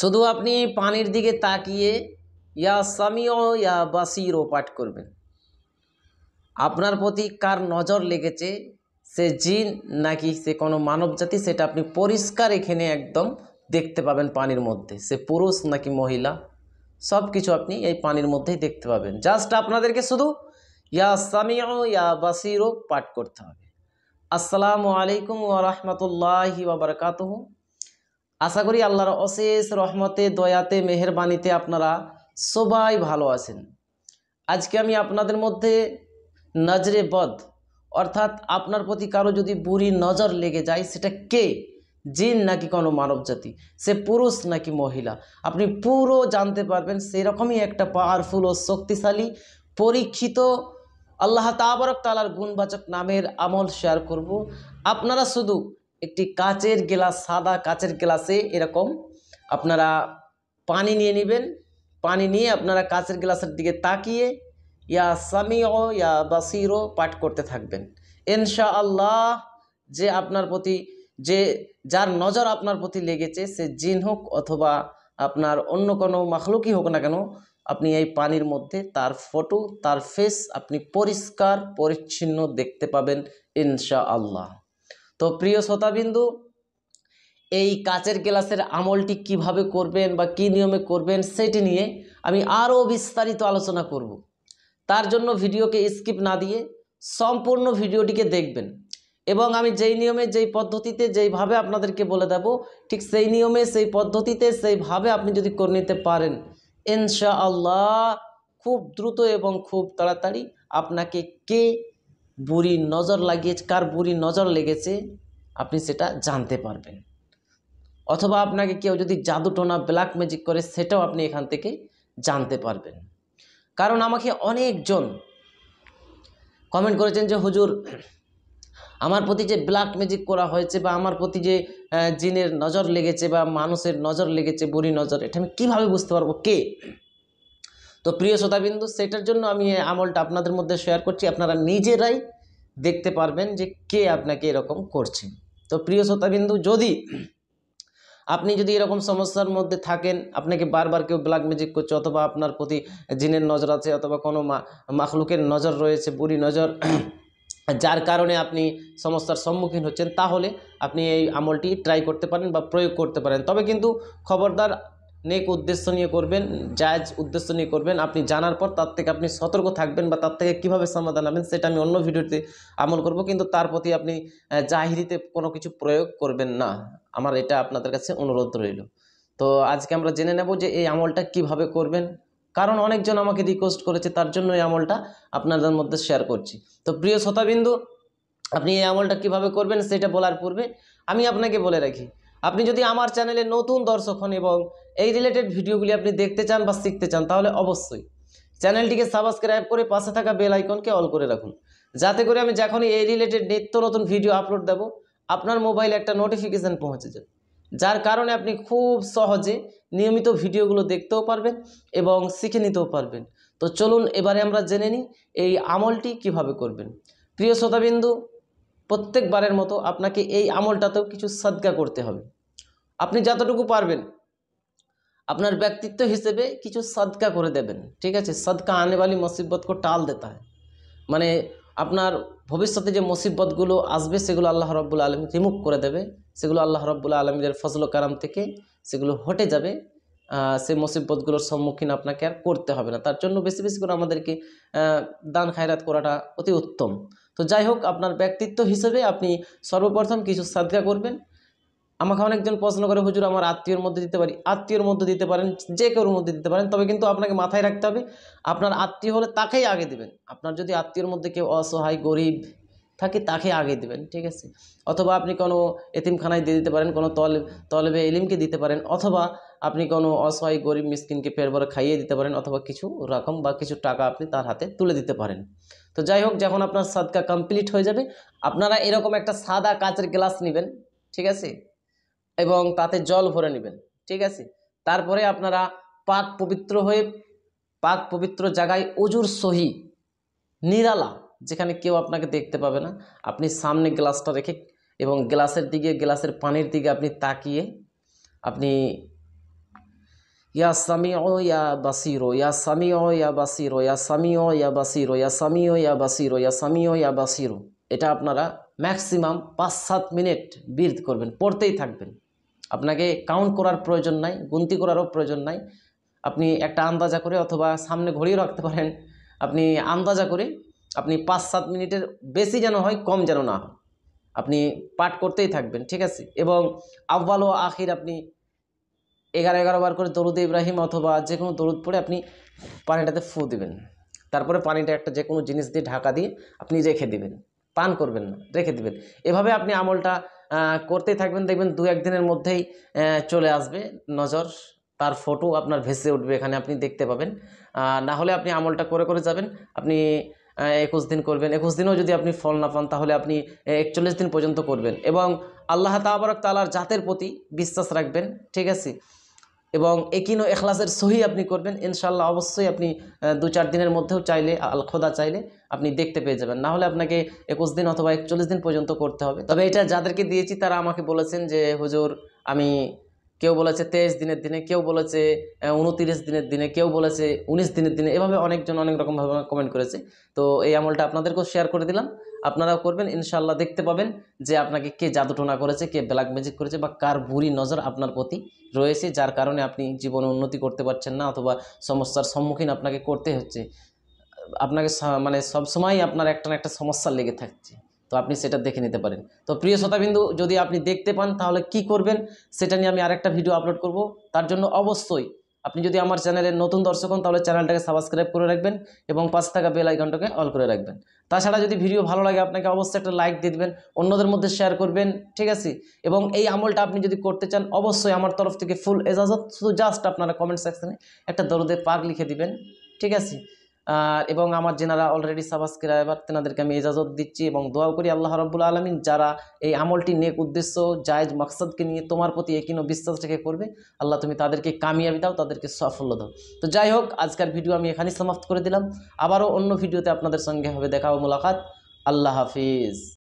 শুধু আপনি পানির দিকে তাকিয়ে ইয়া সামিও ইয়া বাসিরও পাঠ করবেন আপনার প্রতি কার নজর লেগেছে সে জিন নাকি সে কোনো মানব জাতি সেটা আপনি পরিষ্কার এখানে একদম দেখতে পাবেন পানির মধ্যে সে পুরুষ নাকি মহিলা সব কিছু আপনি এই পানির মধ্যেই দেখতে পাবেন জাস্ট আপনাদেরকে শুধু ইয়া সামিও ইয়া বাসিরও পাঠ করতে হবে আসসালামু আলাইকুম ওয়া রাহমাতুল্লাহি ওয়া বারাকাতুহু আশা করি আল্লাহর অশেষ রহমতে দয়াতে মেহরবানিতে আপনারা সবাই ভালো আছেন আজকে আমি আপনাদের মধ্যে নজরে বদ অর্থাৎ আপনার প্রতি কারো যদি বুড়ি নজর লেগে যায় সেটা কে জিন নাকি কোনো মানব জাতি সে পুরুষ নাকি মহিলা আপনি পুরো জানতে পারবেন সেরকমই একটা পাওয়ারফুল ও শক্তিশালী পরীক্ষিত আল্লাহ তাবরক তালার গুণবাচক নামের আমল শেয়ার করব আপনারা শুধু একটি কাচের গেলাস সাদা কাচের গ্লাসে এরকম আপনারা পানি নিয়ে নেবেন পানি নিয়ে আপনারা কাচের গ্লাসের দিকে তাকিয়ে ইয়া সামিও ইয়া বাসিরও পাঠ করতে থাকবেন ইনশা আল্লাহ যে আপনার প্রতি যে যার নজর আপনার প্রতি লেগেছে সে জিন হোক অথবা আপনার অন্য কোনো মাখলুকই হোক না কেন আপনি এই পানির মধ্যে তার ফটো তার ফেস আপনি পরিষ্কার পরিচ্ছন্ন দেখতে পাবেন ইনশা আল্লাহ তো প্রিয় শ্রোতাবিন্দু এই কাচের গ্লাসের আমলটি কিভাবে করবেন বা কি নিয়মে করবেন সেটি নিয়ে আমি আরও বিস্তারিত আলোচনা করব তার জন্য ভিডিওকে স্কিপ না দিয়ে সম্পূর্ণ ভিডিওটিকে দেখবেন এবং আমি যেই নিয়মে যেই পদ্ধতিতে যেইভাবে আপনাদেরকে বলে দেব ঠিক সেই নিয়মে সেই পদ্ধতিতে সেইভাবে আপনি যদি করে নিতে পারেন ইনশাআল্লাহ খুব দ্রুত এবং খুব তাড়াতাড়ি আপনাকে কে বুড়ি নজর লাগিয়েছে কার বুড়ি নজর লেগেছে আপনি সেটা জানতে পারবেন অথবা আপনাকে কেউ যদি টোনা ব্ল্যাক ম্যাজিক করে সেটাও আপনি এখান থেকে জানতে পারবেন কারণ আমাকে অনেকজন কমেন্ট করেছেন যে হুজুর আমার প্রতি যে ব্ল্যাক ম্যাজিক করা হয়েছে বা আমার প্রতি যে জিনের নজর লেগেছে বা মানুষের নজর লেগেছে বুড়ি নজর এটা আমি কীভাবে বুঝতে পারবো কে তো প্রিয় শ্রোতাবিন্দু সেটার জন্য আমি আমলটা আপনাদের মধ্যে শেয়ার করছি আপনারা নিজেরাই দেখতে পারবেন যে কে আপনাকে এরকম করছে তো প্রিয় শ্রোতাবিন্দু যদি আপনি যদি এরকম সমস্যার মধ্যে থাকেন আপনাকে বারবার কেউ ব্ল্যাক ম্যাজিক করছে অথবা আপনার প্রতি জিনের নজর আছে অথবা কোনো মাখলুকের নজর রয়েছে বুড়ি নজর যার কারণে আপনি সমস্যার সম্মুখীন হচ্ছেন তাহলে আপনি এই আমলটি ট্রাই করতে পারেন বা প্রয়োগ করতে পারেন তবে কিন্তু খবরদার নেক উদ্দেশ্য নিয়ে করবেন জায়জ উদ্দেশ্য নিয়ে করবেন আপনি জানার পর তার থেকে আপনি সতর্ক থাকবেন বা তার থেকে কীভাবে সমাধান হবেন সেটা আমি অন্য ভিডিওতে আমল করব কিন্তু তার প্রতি আপনি জাহিরিতে কোনো কিছু প্রয়োগ করবেন না আমার এটা আপনাদের কাছে অনুরোধ রইল তো আজকে আমরা জেনে নেব যে এই আমলটা কিভাবে করবেন কারণ অনেকজন আমাকে রিকোয়েস্ট করেছে তার জন্য এই আমলটা আপনাদের মধ্যে শেয়ার করছি তো প্রিয় শ্রোতাবিন্দু আপনি এই আমলটা কিভাবে করবেন সেটা বলার পূর্বে আমি আপনাকে বলে রাখি আপনি যদি আমার চ্যানেলে নতুন দর্শক হন এবং এই রিলেটেড ভিডিওগুলি আপনি দেখতে চান বা শিখতে চান তাহলে অবশ্যই চ্যানেলটিকে সাবস্ক্রাইব করে পাশে থাকা বেল আইকনকে অল করে রাখুন যাতে করে আমি যখনই এই রিলেটেড নিত্য নতুন ভিডিও আপলোড দেব আপনার মোবাইলে একটা নোটিফিকেশান পৌঁছে যায় যার কারণে আপনি খুব সহজে নিয়মিত ভিডিওগুলো দেখতেও পারবেন এবং শিখে নিতেও পারবেন তো চলুন এবারে আমরা জেনে নিই এই আমলটি কিভাবে করবেন প্রিয় শ্রোতাবিন্দু প্রত্যেকবারের মতো আপনাকে এই আমলটাতেও কিছু সদ্গা করতে হবে আপনি যতটুকু পারবেন আপনার ব্যক্তিত্ব হিসেবে কিছু সদকা করে দেবেন ঠিক আছে সদকা আনে বালি মুসিবত টাল দিতে হয় মানে আপনার ভবিষ্যতে যে মুসিবতগুলো আসবে সেগুলো আল্লাহ রব্বুল আলমী রিমুভ করে দেবে সেগুলো আল্লাহ রব্বুল আলমীদের ফজল কারাম থেকে সেগুলো হটে যাবে সেই মুসিবতগুলোর সম্মুখীন আপনাকে আর করতে হবে না তার জন্য বেশি বেশি করে আমাদেরকে দান খায়রাত করাটা অতি উত্তম তো যাই হোক আপনার ব্যক্তিত্ব হিসেবে আপনি সর্বপ্রথম কিছু সাদগা করবেন আমাকে অনেকজন প্রশ্ন করে হুজুর আমার আত্মীয়র মধ্যে দিতে পারি আত্মীয়র মধ্যে দিতে পারেন যে কেউর মধ্যে দিতে পারেন তবে কিন্তু আপনাকে মাথায় রাখতে হবে আপনার আত্মীয় হলে তাকেই আগে দেবেন আপনার যদি আত্মীয়র মধ্যে কেউ অসহায় গরিব থাকে তাকে আগে দেবেন ঠিক আছে অথবা আপনি কোনো এতিমখানায় দিয়ে দিতে পারেন কোনো তল তলবে এলিমকে দিতে পারেন অথবা আপনি কোনো অসহায় গরিব মিসকিনকে ফের ভরে খাইয়ে দিতে পারেন অথবা কিছু রকম বা কিছু টাকা আপনি তার হাতে তুলে দিতে পারেন তো যাই হোক যখন আপনার সাদকা কমপ্লিট হয়ে যাবে আপনারা এরকম একটা সাদা কাচের গ্লাস নেবেন ঠিক আছে এবং তাতে জল ভরে নেবেন ঠিক আছে তারপরে আপনারা পাক পবিত্র হয়ে পাক পবিত্র জায়গায় অজুর সহি নিরালা যেখানে কেউ আপনাকে দেখতে পাবে না আপনি সামনে গ্লাসটা রেখে এবং গ্লাসের দিকে গ্লাসের পানির দিকে আপনি তাকিয়ে আপনি ইয়া সামিও ইয়া বাসিরো ইয়া সামিও ইয়া বাসিরো ইয়া সামিও ইয়া বাসিরো ইয়া সামিও ইয়া বাসিরো ইয়া সামিও ইয়া বাসিরো এটা আপনারা ম্যাক্সিমাম পাঁচ সাত মিনিট বিরদ করবেন পড়তেই থাকবেন আপনাকে কাউন্ট করার প্রয়োজন নাই গুনতি করারও প্রয়োজন নাই আপনি একটা আন্দাজা করে অথবা সামনে ঘড়িও রাখতে পারেন আপনি আন্দাজা করে আপনি পাঁচ সাত মিনিটের বেশি যেন হয় কম যেন না হয় আপনি পাঠ করতেই থাকবেন ঠিক আছে এবং আব্বাল ও আখির আপনি এগারো এগারো বার করে দরুদ ইব্রাহিম অথবা যে কোনো দরুদ পড়ে আপনি পানিটাতে ফু দিবেন তারপরে পানিটা একটা যে কোনো জিনিস দিয়ে ঢাকা দিয়ে আপনি রেখে দিবেন পান করবেন না রেখে দিবেন এভাবে আপনি আমলটা করতেই থাকবেন দেখবেন দু একদিনের মধ্যেই চলে আসবে নজর তার ফটো আপনার ভেসে উঠবে এখানে আপনি দেখতে পাবেন না হলে আপনি আমলটা করে করে যাবেন আপনি একুশ দিন করবেন একুশ দিনও যদি আপনি ফল না পান তাহলে আপনি একচল্লিশ দিন পর্যন্ত করবেন এবং আল্লাহ তাবারক তালার জাতের প্রতি বিশ্বাস রাখবেন ঠিক আছে এবং একিনো এখলাসের সহি আপনি করবেন ইনশাল্লাহ অবশ্যই আপনি দু চার দিনের মধ্যেও চাইলে আল খোদা চাইলে আপনি দেখতে পেয়ে যাবেন না হলে আপনাকে একুশ দিন অথবা একচল্লিশ দিন পর্যন্ত করতে হবে তবে এটা যাদেরকে দিয়েছি তারা আমাকে বলেছেন যে হুজুর আমি কেউ বলেছে তেইশ দিনের দিনে কেউ বলেছে উনতিরিশ দিনের দিনে কেউ বলেছে উনিশ দিনের দিনে এভাবে অনেকজন অনেক রকমভাবে কমেন্ট করেছে তো এই আমলটা আপনাদেরকেও শেয়ার করে দিলাম আপনারাও করবেন ইনশাল্লাহ দেখতে পাবেন যে আপনাকে কে জাদুটোনা করেছে কে ব্ল্যাক ম্যাজিক করেছে বা কার বুড়ি নজর আপনার প্রতি রয়েছে যার কারণে আপনি জীবনে উন্নতি করতে পারছেন না অথবা সমস্যার সম্মুখীন আপনাকে করতে হচ্ছে আপনাকে মানে সবসময় আপনার একটা না একটা সমস্যা লেগে থাকছে তো আপনি সেটা দেখে নিতে পারেন তো প্রিয় শ্রোতাবিন্দু যদি আপনি দেখতে পান তাহলে কি করবেন সেটা নিয়ে আমি আরেকটা ভিডিও আপলোড করব তার জন্য অবশ্যই আপনি যদি আমার চ্যানেলের নতুন দর্শক হন তাহলে চ্যানেলটাকে সাবস্ক্রাইব করে রাখবেন এবং পাশে থাকা বেল আইকনটাকে অল করে রাখবেন তাছাড়া যদি ভিডিও ভালো লাগে আপনাকে অবশ্যই একটা লাইক দিয়ে দেবেন অন্যদের মধ্যে শেয়ার করবেন ঠিক আছে এবং এই আমলটা আপনি যদি করতে চান অবশ্যই আমার তরফ থেকে ফুল এজাজত শুধু জাস্ট আপনারা কমেন্ট সেকশানে একটা দরদের পাক লিখে দিবেন ঠিক আছে এবং আমার যেনারা অলরেডি সাবস্ক্রাইবার তেনাদেরকে আমি ইজাজত দিচ্ছি এবং দোয়া করি আল্লাহ রব্বুল আলমিন যারা এই আমলটি নেক উদ্দেশ্য জায়জ মাকসাদকে নিয়ে তোমার প্রতি একই বিশ্বাস রেখে করবে আল্লাহ তুমি তাদেরকে কামিয়াবি দাও তাদেরকে সাফল্য দাও তো যাই হোক আজকের ভিডিও আমি এখানেই সমাপ্ত করে দিলাম আবারও অন্য ভিডিওতে আপনাদের সঙ্গে হবে দেখা ও মোলাকাত আল্লাহ হাফিজ